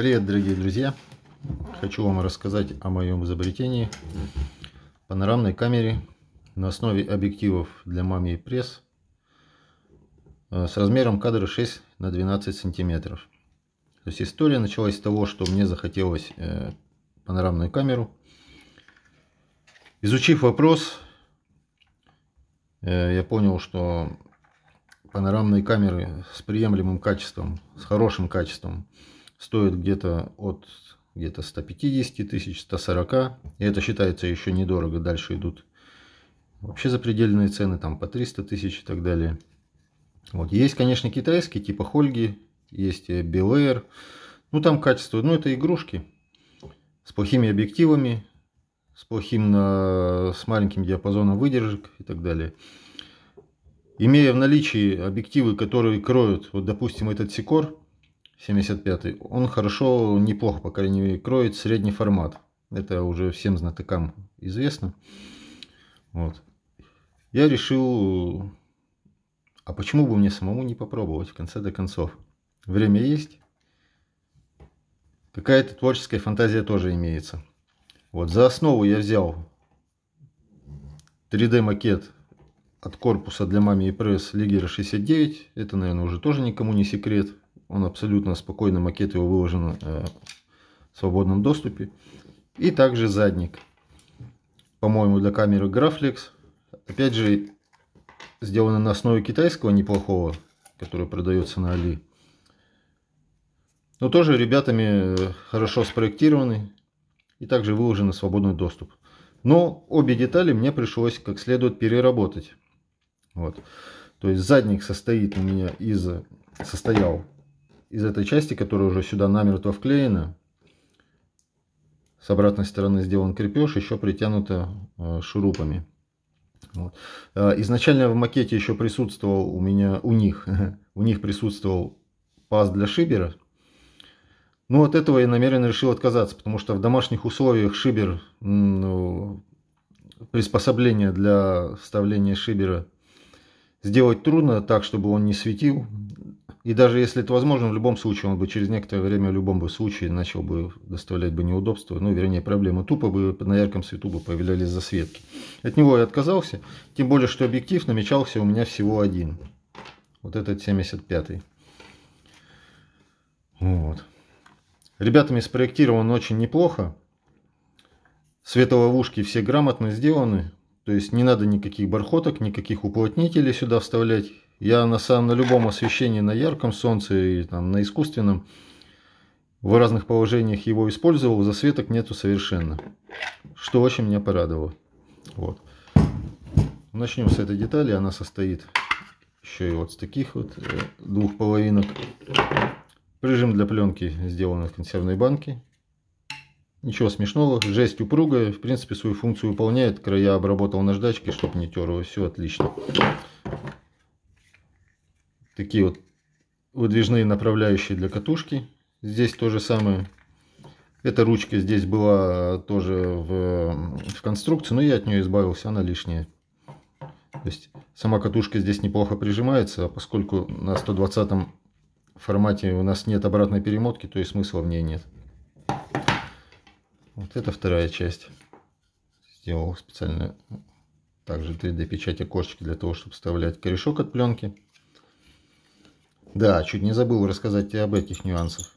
Привет, дорогие друзья! Хочу вам рассказать о моем изобретении панорамной камере на основе объективов для мамии пресс э, с размером кадра 6 на 12 сантиметров. То есть история началась с того, что мне захотелось э, панорамную камеру. Изучив вопрос, э, я понял, что панорамные камеры с приемлемым качеством, с хорошим качеством – стоит где-то от где-то 150 тысяч, 140. И это считается еще недорого. Дальше идут вообще запредельные цены, там по 300 тысяч и так далее. Вот. Есть, конечно, китайские, типа Хольги, есть Белэйр. Ну, там качество, ну, это игрушки с плохими объективами, с плохим, на э, с маленьким диапазоном выдержек и так далее. Имея в наличии объективы, которые кроют, вот, допустим, этот секор, 75. Он хорошо, неплохо, по крайней мере, кроет средний формат. Это уже всем знатокам известно. Вот. Я решил, а почему бы мне самому не попробовать в конце до концов? Время есть. Какая-то творческая фантазия тоже имеется. Вот за основу я взял 3D макет от корпуса для Мами и Пресс Лигера 69. Это, наверное, уже тоже никому не секрет. Он абсолютно спокойно, макет его выложен э, в свободном доступе. И также задник. По-моему, для камеры Graflex. Опять же, сделано на основе китайского неплохого, который продается на Али. Но тоже ребятами э, хорошо спроектированы и также выложен на свободный доступ. Но обе детали мне пришлось как следует переработать. Вот. То есть задник состоит у меня из состоял из этой части, которая уже сюда намертво вклеена, с обратной стороны сделан крепеж, еще притянуто э, шурупами. Вот. Э, изначально в макете еще присутствовал у меня, у них, у них присутствовал паз для шибера. Но от этого я намеренно решил отказаться, потому что в домашних условиях шибер, ну, приспособление для вставления шибера сделать трудно так, чтобы он не светил. И даже если это возможно, в любом случае, он бы через некоторое время, в любом бы случае, начал бы доставлять бы неудобства, ну, вернее, проблемы. Тупо бы на ярком свету бы появлялись засветки. От него я отказался, тем более, что объектив намечался у меня всего один. Вот этот 75-й. Вот. Ребятами спроектирован очень неплохо. Светоловушки все грамотно сделаны. То есть не надо никаких бархоток, никаких уплотнителей сюда вставлять. Я на, самом, на любом освещении, на ярком солнце и там, на искусственном, в разных положениях его использовал, засветок нету совершенно. Что очень меня порадовало. Вот. Начнем с этой детали. Она состоит еще и вот с таких вот э, двух половинок. Прижим для пленки сделан из консервной банки. Ничего смешного, жесть упругая, в принципе свою функцию выполняет. Края обработал наждачкой, чтобы не терло, все отлично такие вот выдвижные направляющие для катушки. Здесь то же самое. Эта ручка здесь была тоже в, в конструкции, но я от нее избавился, она лишняя. То есть сама катушка здесь неплохо прижимается, а поскольку на 120 формате у нас нет обратной перемотки, то и смысла в ней нет. Вот это вторая часть. Сделал специально также 3D печать окошечки для того, чтобы вставлять корешок от пленки. Да, чуть не забыл рассказать и об этих нюансах.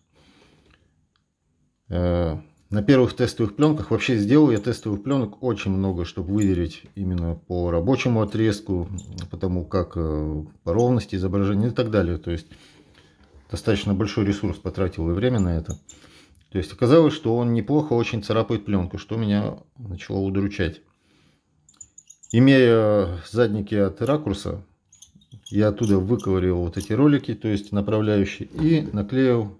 Э, на первых тестовых пленках, вообще сделал я тестовых пленок очень много, чтобы выверить именно по рабочему отрезку, потому как э, по ровности изображения и так далее. То есть достаточно большой ресурс потратил и время на это. То есть оказалось, что он неплохо очень царапает пленку, что меня начало удручать. Имея задники от ракурса, я оттуда выковырил вот эти ролики, то есть направляющие, и наклеил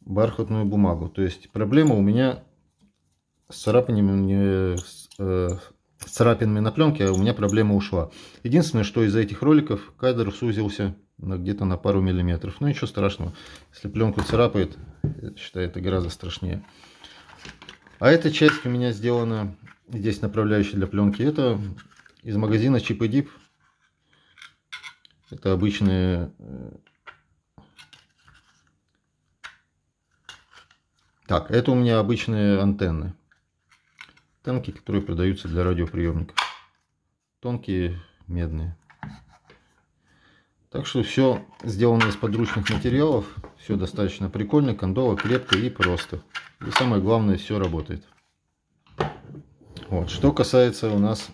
бархатную бумагу. То есть проблема у меня с царапинами, с, э, с царапинами на пленке, а у меня проблема ушла. Единственное, что из-за этих роликов кадр сузился где-то на пару миллиметров. Ну ничего страшного. Если пленку царапает, я считаю, это гораздо страшнее. А эта часть у меня сделана, здесь направляющая для пленки, это из магазина Chip и Dip это обычные... Э, так, это у меня обычные антенны. тонкие, которые продаются для радиоприемника, Тонкие, медные. Так что все сделано из подручных материалов. Все достаточно прикольно, кондово, крепко и просто. И самое главное, все работает. Вот. Что касается у нас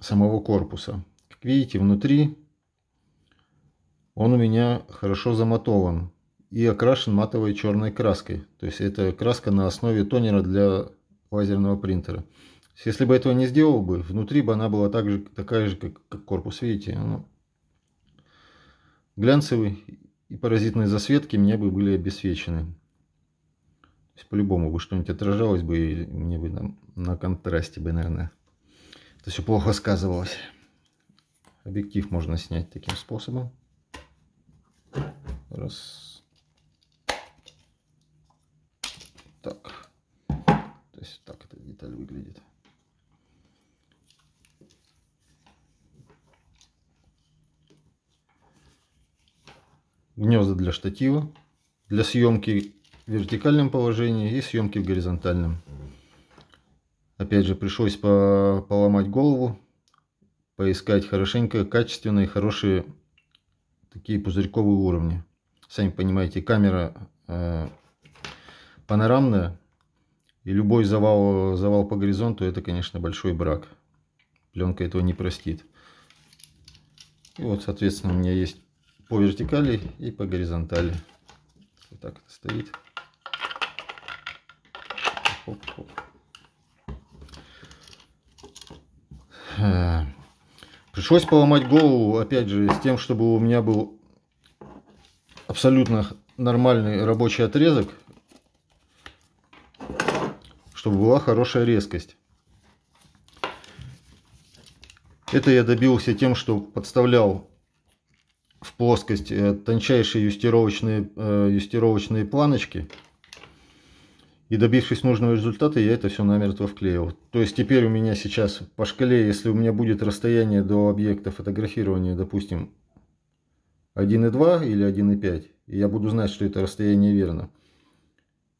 самого корпуса. Как видите, внутри он у меня хорошо замотован и окрашен матовой черной краской. То есть это краска на основе тонера для лазерного принтера. Если бы этого не сделал бы, внутри бы она была так же, такая же, как, как корпус. Видите, она ну, глянцевый и паразитные засветки меня бы были обесвечены. по-любому бы что-нибудь отражалось бы, и мне бы там, на контрасте бы, наверное, это все плохо сказывалось. Объектив можно снять таким способом. Раз. Так. То есть так эта деталь выглядит. Гнезда для штатива, для съемки в вертикальном положении и съемки в горизонтальном. Опять же, пришлось по поломать голову, поискать хорошенько качественные, хорошие такие пузырьковые уровни. Сами понимаете, камера э, панорамная. И любой завал, завал по горизонту, это, конечно, большой брак. Пленка этого не простит. И вот, соответственно, у меня есть по вертикали и по горизонтали. Вот так это стоит. Хоп, хоп. Э, пришлось поломать голову, опять же, с тем, чтобы у меня был абсолютно нормальный рабочий отрезок, чтобы была хорошая резкость. Это я добился тем, что подставлял в плоскость э, тончайшие юстировочные, э, юстировочные планочки. И добившись нужного результата, я это все намертво вклеил. То есть теперь у меня сейчас по шкале, если у меня будет расстояние до объекта фотографирования, допустим, 1,2 или 1,5, и я буду знать, что это расстояние верно.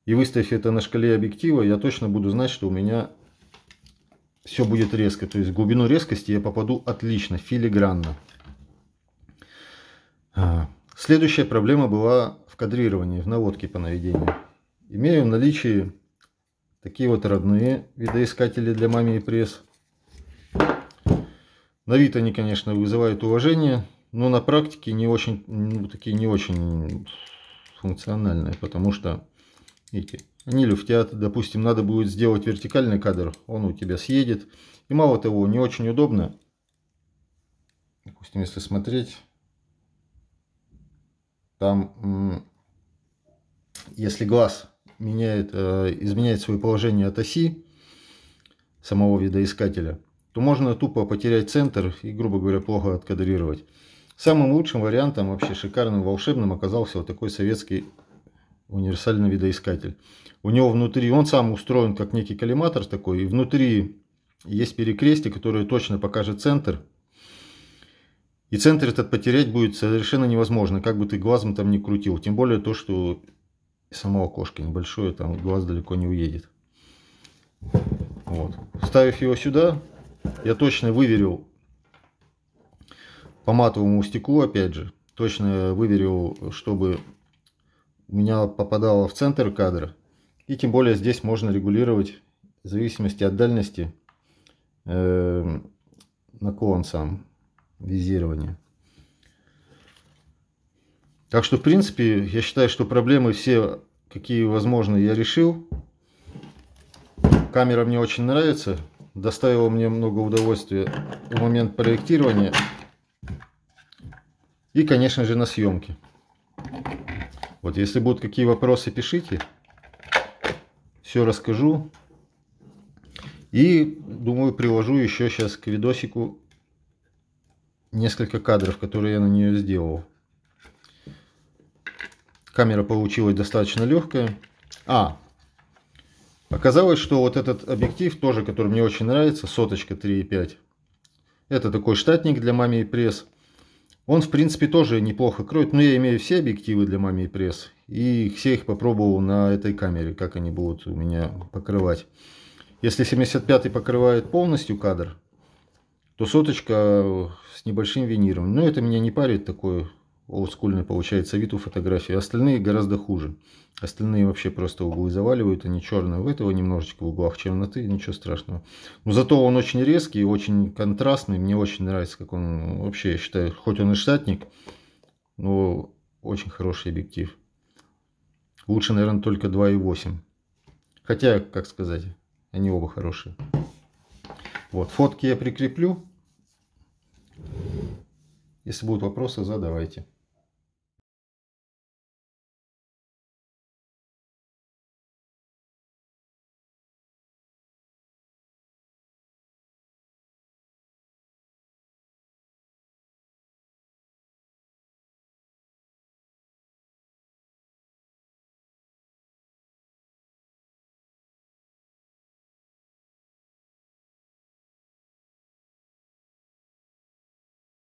И выставив это на шкале объектива, я точно буду знать, что у меня все будет резко. То есть глубину резкости я попаду отлично, филигранно. А, следующая проблема была в кадрировании, в наводке по наведению. Имею в наличии такие вот родные видоискатели для мамии пресс. На вид они, конечно, вызывают уважение, но ну, на практике не очень, ну, такие не очень функциональные, потому что эти, они люфтят, допустим, надо будет сделать вертикальный кадр, он у тебя съедет, и мало того, не очень удобно, допустим, если смотреть, там, если глаз меняет, э, изменяет свое положение от оси самого видоискателя, то можно тупо потерять центр и, грубо говоря, плохо откадрировать. Самым лучшим вариантом, вообще шикарным, волшебным оказался вот такой советский универсальный видоискатель. У него внутри, он сам устроен как некий коллиматор такой, и внутри есть перекрестие, которое точно покажет центр. И центр этот потерять будет совершенно невозможно, как бы ты глазом там не крутил. Тем более то, что само окошко небольшое, там глаз далеко не уедет. Вот. Ставив его сюда, я точно выверил по матовому стеклу, опять же, точно выверил, чтобы у меня попадало в центр кадра. И тем более здесь можно регулировать в зависимости от дальности э, эм, наклон сам визирования. Так что, в принципе, я считаю, что проблемы все, какие возможно, я решил. Камера мне очень нравится. Доставила мне много удовольствия в момент проектирования и, конечно же, на съемке. Вот, если будут какие вопросы, пишите. Все расскажу. И, думаю, приложу еще сейчас к видосику несколько кадров, которые я на нее сделал. Камера получилась достаточно легкая. А, оказалось, что вот этот объектив тоже, который мне очень нравится, соточка 3.5. Это такой штатник для мамии пресс. Он, в принципе, тоже неплохо кроет, но я имею все объективы для мами и пресс. И все их попробовал на этой камере, как они будут у меня покрывать. Если 75 й покрывает полностью кадр, то соточка с небольшим виниром. Но ну, это меня не парит такое олдскульный получается вид у фотографии. А остальные гораздо хуже. Остальные вообще просто углы заваливают, они черные. У этого немножечко в углах черноты, ничего страшного. Но зато он очень резкий, очень контрастный. Мне очень нравится, как он вообще, я считаю, хоть он и штатник, но очень хороший объектив. Лучше, наверное, только 2.8. Хотя, как сказать, они оба хорошие. Вот, фотки я прикреплю. Если будут вопросы, задавайте.